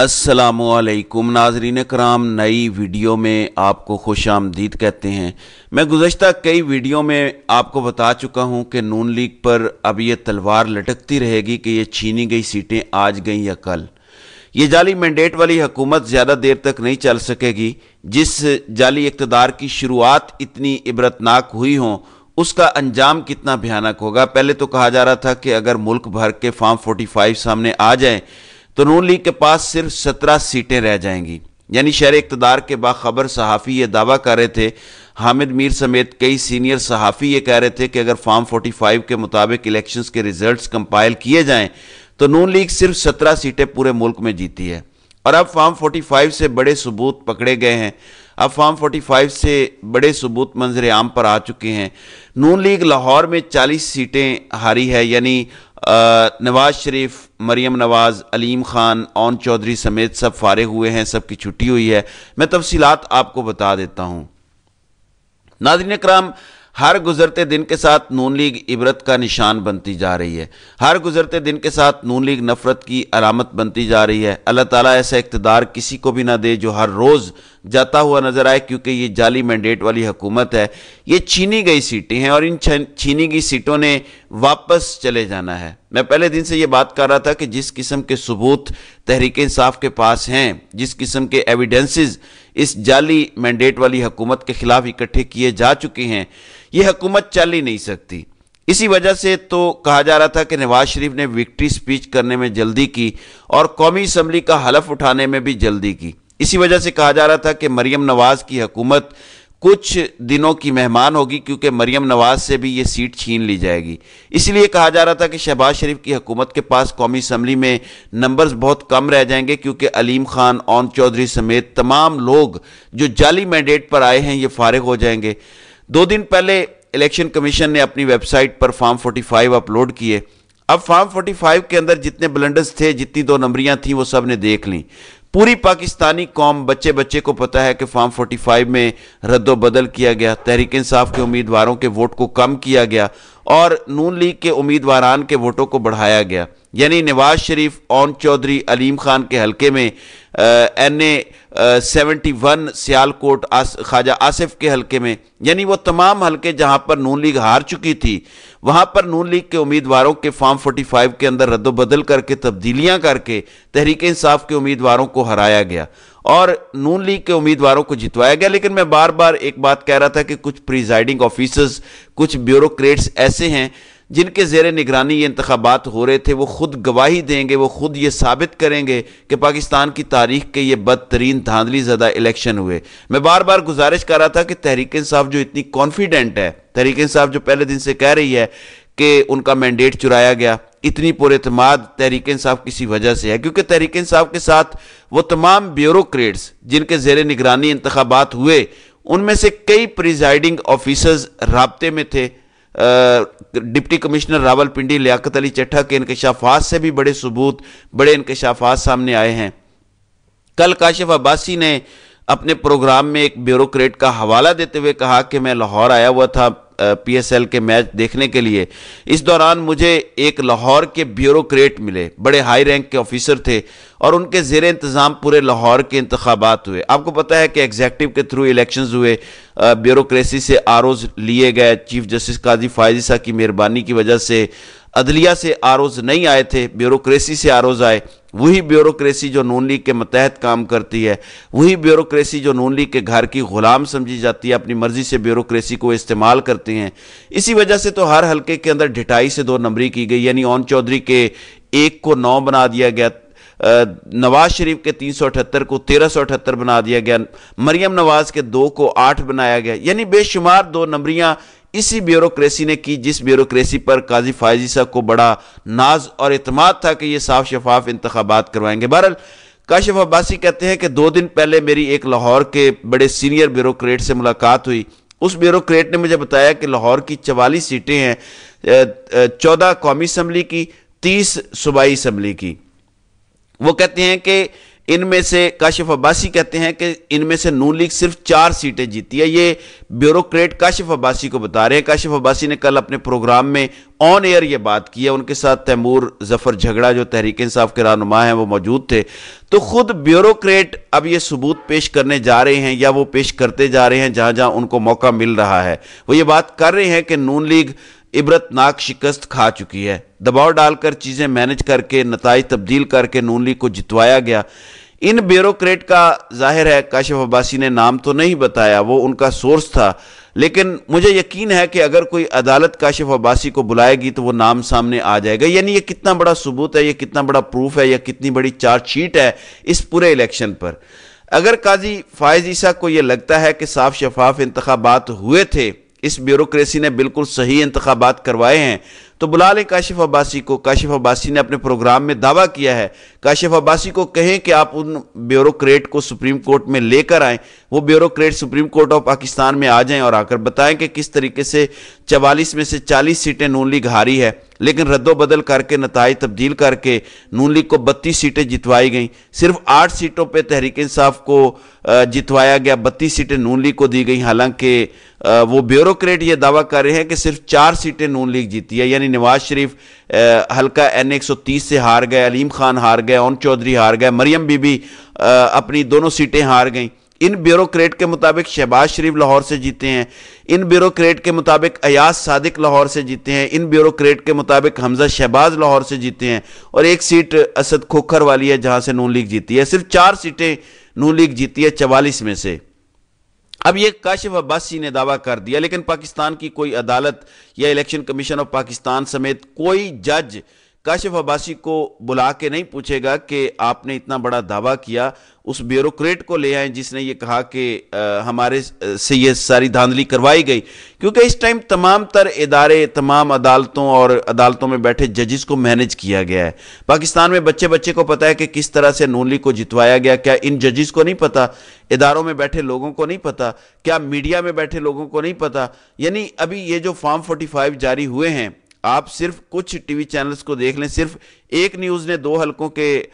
असलकुम नाजरीन कराम नई वीडियो में आपको खुश आमदीद कहते हैं मैं गुज्त कई वीडियो में आपको बता चुका हूं कि नून लीग पर अब ये तलवार लटकती रहेगी कि ये छीनी गई सीटें आज गई या कल ये जाली मैंडेट वाली हुकूमत ज़्यादा देर तक नहीं चल सकेगी जिस जाली इकतदार की शुरुआत इतनी इबरतनाक हुई हो उसका अंजाम कितना भयानक होगा पहले तो कहा जा रहा था कि अगर मुल्क भर के फार्म फोर्टी फाइव सामने आ जाए तो नून लीग के पास सिर्फ सत्रह सीटें रह जाएंगी यानी शहर इकतदार के बाखबर सहाफ़ी ये दावा कर रहे थे हामिद मीर समेत कई सीनियर सहाफ़ी ये कह रहे थे कि अगर फार्म 45 के मुताबिक इलेक्शंस के रिजल्ट्स कंपाइल किए जाएं तो नून लीग सिर्फ 17 सीटें पूरे मुल्क में जीती है और अब फार्म 45 से बड़े सबूत पकड़े गए हैं अब फार्म 45 से बड़े सबूत मंजर आम पर आ चुके हैं नून लीग लाहौर में 40 सीटें हारी है यानी नवाज शरीफ मरियम नवाज़ अलीम ख़ान ओन चौधरी समेत सब फारे हुए हैं सब की छुट्टी हुई है मैं तफसीलात आपको बता देता हूं नादरीन कराम हर गुजरते दिन के साथ नून लीग इबरत का निशान बनती जा रही है हर गुजरते दिन के साथ नून लीग नफरत की अलामत बनती जा रही है अल्लाह ताला ऐसा इकतदार किसी को भी ना दे जो हर रोज़ जाता हुआ नजर आए क्योंकि ये जाली मैंडेट वाली हुकूमत है ये छीनी गई सीटें हैं और इन छीनी गई सीटों ने वापस चले जाना है मैं पहले दिन से ये बात कर रहा था कि जिस किस्म के सबूत तहरीक इंसाफ के पास हैं जिस किस्म के एविडेंसेस इस जाली मैंडेट वाली हुकूमत के खिलाफ इकट्ठे किए जा चुके हैं ये हुकूमत चल ही नहीं सकती इसी वजह से तो कहा जा रहा था कि नवाज शरीफ ने विक्ट्री स्पीच करने में जल्दी की और कौमी असम्बली का हलफ उठाने में भी जल्दी की इसी वजह से कहा जा रहा था कि मरियम नवाज की हुकूमत कुछ दिनों की मेहमान होगी क्योंकि मरियम नवाज से भी ये सीट छीन ली जाएगी इसलिए कहा जा रहा था कि शहबाज शरीफ की हुकूमत के पास कौमी असम्बली में नंबर्स बहुत कम रह जाएंगे क्योंकि अलीम खान ओन चौधरी समेत तमाम लोग जो जाली मैंडेट पर आए हैं ये फारग हो जाएंगे दो दिन पहले इलेक्शन कमीशन ने अपनी वेबसाइट पर फॉर्म फाइव अपलोड किए अब फॉर्म 45 के अंदर जितने ब्लेंडर्स थे जितनी दो नंबरियां थी वो सब ने देख ली पूरी पाकिस्तानी कौम बच्चे बच्चे को पता है कि फॉर्म 45 में बदल किया गया तहरीक इंसाफ के उम्मीदवारों के वोट को कम किया गया और नून लीग के उम्मीदवारान के वोटों को बढ़ाया गया यानी नवाज शरीफ ओन चौधरी अलीम खान के हलके में N A seventy one Sialkot आस, ख्वाजा आसिफ के हलके में यानी वो तमाम हलके जहां पर नून लीग हार चुकी थी वहां पर नून लीग के उम्मीदवारों के फॉर्म 45 के अंदर रद्दबदल करके तब्दीलियां करके तहरीक इंसाफ के उम्मीदवारों को हराया गया और नून लीग के उम्मीदवारों को जितवाया गया लेकिन मैं बार बार एक बात कह रहा था कि कुछ प्रिजाइडिंग ऑफिसर्स कुछ ब्यूरोक्रेट्स ऐसे हैं जिनके जेर निगरानी ये इंतबात हो रहे थे वो खुद गवाही देंगे वो खुद ये साबित करेंगे कि पाकिस्तान की तारीख के ये बदतरीन धांधली ज़दा इलेक्शन हुए मैं बार बार गुजारिश कर रहा था कि तहरीक साहब जो इतनी कॉन्फिडेंट है तहरीक साहब जो पहले दिन से कह रही है कि उनका मैंडेट चुराया गया इतनी पुरमाद तहरीक साहब किसी वजह से है क्योंकि तहरीक साहब के साथ वो तमाम ब्यूरोक्रेट्स जिनके जेर निगरानी इंतबात हुए उनमें से कई प्रिजाइडिंग ऑफिसर्स रबते में थे डिप्टी कमिश्नर रावलपिंडी लियाकत अली चट्ठा के इंकशाफात से भी बड़े सबूत बड़े इंकशाफात सामने आए हैं कल काशिफ अब्बासी ने अपने प्रोग्राम में एक ब्यूरोक्रेट का हवाला देते हुए कहा कि मैं लाहौर आया हुआ था पीएसएल के मैच देखने के लिए इस दौरान मुझे एक लाहौर के ब्यूरोक्रेट मिले बड़े हाई रैंक के ऑफिसर थे और उनके जेर इंतज़ाम पूरे लाहौर के इंतबात हुए आपको पता है कि एग्जैक्टिव के थ्रू इलेक्शन हुए ब्यूरोक्रेसी से आरोज लिए गए चीफ जस्टिस काजी फायदिशा की मेहरबानी की वजह से अदलिया से आरोज नहीं आए थे ब्यूरोक्रेसी से आरोज आए वही ब्यूरोक्रेसी जो नून लीग के मतहत काम करती है वही ब्यूरोक्रेसी जो नून लीग के घर की गुलाम समझी जाती है अपनी मर्जी से ब्यूरोक्रेसी को इस्तेमाल करती हैं इसी वजह से तो हर हलके के अंदर ढिटाई से दो नंबरी की गई यानी ओन चौधरी के एक को नौ बना दिया गया नवाज शरीफ के तीन सौ अठहत्तर को तेरह सौ अठहत्तर बना दिया गया मरियम नवाज के दो को आठ बनाया गया यानी बेशुमार दो नंबरियाँ इसी ब्यूरोक्रेसी ने की जिस ब्यूरोक्रेसी पर काजी साहब को बड़ा नाज और अतमाद था कि ये साफ शफाफ इंतबात करवाएंगे बहरहाल काशिफ अब्बासी कहते हैं कि दो दिन पहले मेरी एक लाहौर के बड़े सीनियर ब्यूरोक्रेट से मुलाकात हुई उस ब्यूरोक्रेट ने मुझे बताया कि लाहौर की चवालीस सीटें हैं चौदह कौमी असम्बली की तीस सूबाई असम्बली की वो कहते हैं कि इनमें से काशिफ अब्बासी कहते हैं कि इनमें से नून लीग सिर्फ चार सीटें जीती है ये ब्यूरोक्रेट काशिफ अब्बासी को बता रहे हैं काशिफ अब्बासी ने कल अपने प्रोग्राम में ऑन एयर ये बात की है उनके साथ तैमूर जफर झगड़ा जो तहरीक इंसाफ के रहनुमा हैं वो मौजूद थे तो खुद ब्यूरोक्रेट अब ये सबूत पेश करने जा रहे हैं या वो पेश करते जा रहे हैं जहाँ जहाँ उनको मौका मिल रहा है वो ये बात कर रहे हैं कि नून लीग इबरतनाक शिकस्त खा चुकी है दबाव डालकर चीज़ें मैनेज करके नतज तब्दील करके नून लीग को जितवाया गया इन ब्यूरोक्रेट का जाहिर है काशिफ अब्बासी ने नाम तो नहीं बताया वो उनका सोर्स था लेकिन मुझे यकीन है कि अगर कोई अदालत काशिफ अब्बासी को बुलाएगी तो वो नाम सामने आ जाएगा यानी ये कितना बड़ा सबूत है ये कितना बड़ा प्रूफ है या कितनी बड़ी चार्जशीट है इस पूरे इलेक्शन पर अगर काजी फायज ईसा को ये लगता है कि साफ शफाफ इंतबात हुए थे इस ब्यूरोक्रेसी ने बिल्कुल सही इंतबात करवाए हैं तो बुला लें काशिफ अब्बासी को काशिफ अब्बासी ने अपने प्रोग्राम में दावा किया है काशिफ अब्बासी को कहें कि आप उन ब्यूरोक्रेट को सुप्रीम कोर्ट में लेकर आएं वो bureaucrat supreme court of Pakistan में आ जाएं और आकर बताएं कि किस तरीके से चवालीस में से चालीस सीटें नून लीग हारी है लेकिन रद्दोबदल करके नतज तब्दील करके नून लीग को बत्तीस सीटें जितवाई गई सिर्फ आठ सीटों पर तहरीक इंसाफ को जितवाया गया बत्तीस सीटें नून लीग को दी गई हालांकि वो ब्यूरोक्रेट ये दावा कर रहे हैं कि सिर्फ चार सीटें नून लीग जीती है यानी यानी नवाज शरीफ हल्का एन एक सौ तीस से हार गए अलीम खान हार गए ओन चौधरी हार गए मरियम बीबी अपनी दोनों सीटें हार गईं इन ब्यूरोक्रेट के मुताबिक शहबाज शरीफ लाहौर से जीते हैं इन ब्यूरोक्रेट के मुताबिक अयाज सादिक लाहौर से जीते हैं इन ब्यूरोक्रेट के मुताबिक हमजा शहबाज लाहौर से जीते हैं और एक सीट असद खोखर वाली है जहां से नून लीग जीती है सिर्फ चार सीटें नून लीग जीती है चवालीस में से अब ये काशिफ अब्बासी ने दावा कर दिया लेकिन पाकिस्तान की कोई अदालत या इलेक्शन कमीशन ऑफ पाकिस्तान समेत कोई जज काशिफ अब्बासी को बुला के नहीं पूछेगा कि आपने इतना बड़ा दावा किया उस ब्यूरोक्रेट को ले आए जिसने ये कहा कि हमारे से ये सारी धांधली करवाई गई क्योंकि इस टाइम तमाम तर इदारे तमाम अदालतों और अदालतों में बैठे जजिस को मैनेज किया गया है पाकिस्तान में बच्चे बच्चे को पता है कि किस तरह से नून लीग को जितवाया गया क्या इन जजिस को नहीं पता इदारों में बैठे लोगों को नहीं पता क्या मीडिया में बैठे लोगों को नहीं पता यानी अभी ये जो फॉर्म फोर्टी जारी हुए हैं आप सिर्फ कुछ टीवी चैनल्स को देख लें सिर्फ एक न्यूज़ ने दो हलकों के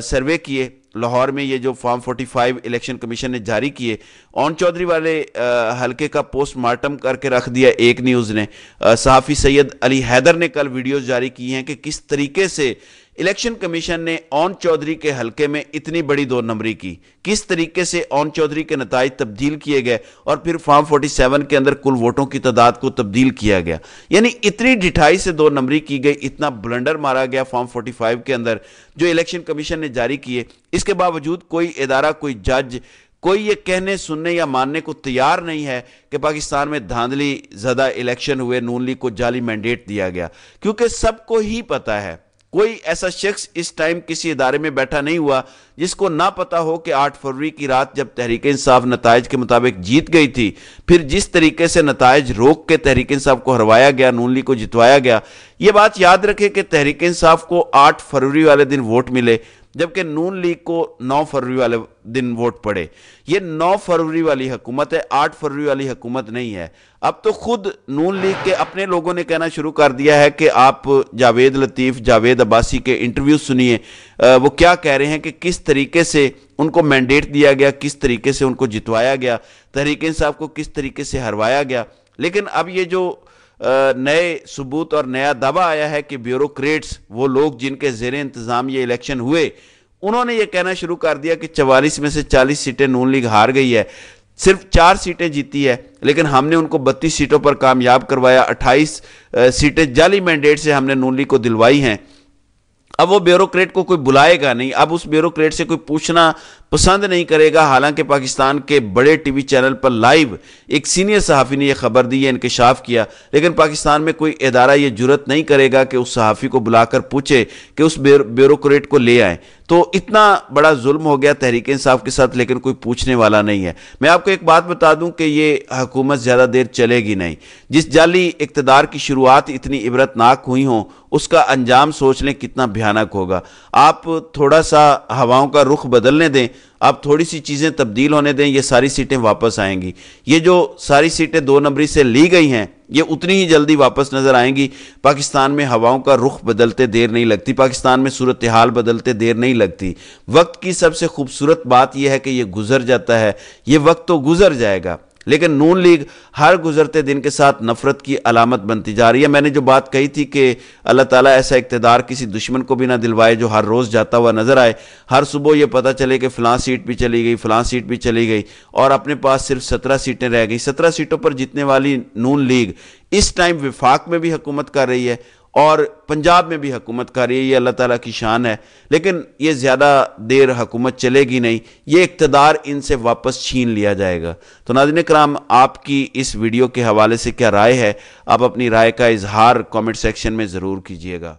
सर्वे किए लाहौर में ये जो फॉर्म 45 इलेक्शन कमीशन ने जारी किए ओन चौधरी वाले आ, हलके का पोस्टमार्टम करके रख दिया एक न्यूज़ ने सहाफ़ी सैयद अली हैदर ने कल वीडियोज़ जारी की हैं कि किस तरीके से इलेक्शन कमीशन ने ओन चौधरी के हलके में इतनी बड़ी दो नंबरी की किस तरीके से ओन चौधरी के नतज तब्दील किए गए और फिर फॉर्म 47 के अंदर कुल वोटों की तादाद को तब्दील किया गया यानी इतनी डिठाई से दो नंबरी की गई इतना ब्लंडर मारा गया फॉर्म 45 के अंदर जो इलेक्शन कमीशन ने जारी किए इसके बावजूद कोई इदारा कोई जज कोई ये कहने सुनने या मानने को तैयार नहीं है कि पाकिस्तान में धांधली ज़्यादा इलेक्शन हुए नून लीग को जाली मैंडेट दिया गया क्योंकि सबको ही पता है कोई ऐसा शख्स इस टाइम किसी इदारे में बैठा नहीं हुआ जिसको ना पता हो कि 8 फरवरी की रात जब तहरीक इंसाफ नतज के मुताबिक जीत गई थी फिर जिस तरीके से नतज रोक के तहरीक इंसाफ को हरवाया गया नून लीग को जितवाया गया ये बात याद रखें कि तहरीक इंसाफ को 8 फरवरी वाले दिन वोट मिले जबकि नून लीग को 9 फरवरी वाले दिन वोट पड़े ये 9 फरवरी वाली हुकूमत है 8 फरवरी वाली हुकूमत नहीं है अब तो खुद नून लीग के अपने लोगों ने कहना शुरू कर दिया है कि आप जावेद लतीफ़ जावेद अब्बासी के इंटरव्यू सुनिए वो क्या कह रहे हैं कि किस तरीके से उनको मैंडेट दिया गया किस तरीके से उनको जितवाया गया तहरीक साहब को किस तरीके से हरवाया गया लेकिन अब ये जो नए सबूत और नया दावा आया है कि ब्यूरोक्रेट्स वो लोग जिनके जेर इंतज़ाम ये इलेक्शन हुए उन्होंने ये कहना शुरू कर दिया कि चवालीस में से चालीस सीटें नून लीग हार गई है सिर्फ चार सीटें जीती है लेकिन हमने उनको बत्तीस सीटों पर कामयाब करवाया अट्ठाईस सीटें जाली मैंडेट से हमने नून लीग को दिलवाई हैं अब वो ब्यूरोक्रेट को कोई बुलाएगा नहीं अब उस ब्यूरोक्रेट से कोई पूछना पसंद नहीं करेगा हालांकि पाकिस्तान के बड़े टीवी चैनल पर लाइव एक सीनियर सहाफ़ी ने यह खबर दी है इंकशाफ किया लेकिन पाकिस्तान में कोई अदारा यह जरूरत नहीं करेगा कि उस सहाफ़ी को बुलाकर पूछे कि उस ब्यूरोक्रेट को ले आए तो इतना बड़ा जुल्म हो गया तहरीक इंसाफ के साथ लेकिन कोई पूछने वाला नहीं है मैं आपको एक बात बता दूं कि ये हुकूमत ज़्यादा देर चलेगी नहीं जिस जाली इकतदार की शुरुआत इतनी इबरतनाक हुई हो उसका अंजाम सोच लें कितना भयानक होगा आप थोड़ा सा हवाओं का रुख बदलने दें आप थोड़ी सी चीज़ें तब्दील होने दें ये सारी सीटें वापस आएंगी ये जो सारी सीटें दो नंबरी से ली गई हैं ये उतनी ही जल्दी वापस नज़र आएंगी पाकिस्तान में हवाओं का रुख बदलते देर नहीं लगती पाकिस्तान में सूरत हाल बदलते देर नहीं लगती वक्त की सबसे खूबसूरत बात यह है कि यह गुजर जाता है ये वक्त तो गुजर जाएगा लेकिन नून लीग हर गुजरते दिन के साथ नफरत की अलामत बनती जा रही है मैंने जो बात कही थी कि अल्लाह ताला ऐसा इकतदार किसी दुश्मन को भी ना दिलवाए जो हर रोज़ जाता हुआ नज़र आए हर सुबह ये पता चले कि फलां सीट भी चली गई फलां सीट भी चली गई और अपने पास सिर्फ सत्रह सीटें रह गई सत्रह सीटों पर जीतने वाली नून लीग इस टाइम विफाक में भी हुकूमत कर रही है और पंजाब में भी हुकूमत कर रही है ये अल्लाह ताला की शान है लेकिन ये ज़्यादा देर हुकूमत चलेगी नहीं ये इकतदार इनसे वापस छीन लिया जाएगा तो नादिन कराम आपकी इस वीडियो के हवाले से क्या राय है आप अपनी राय का इजहार कमेंट सेक्शन में ज़रूर कीजिएगा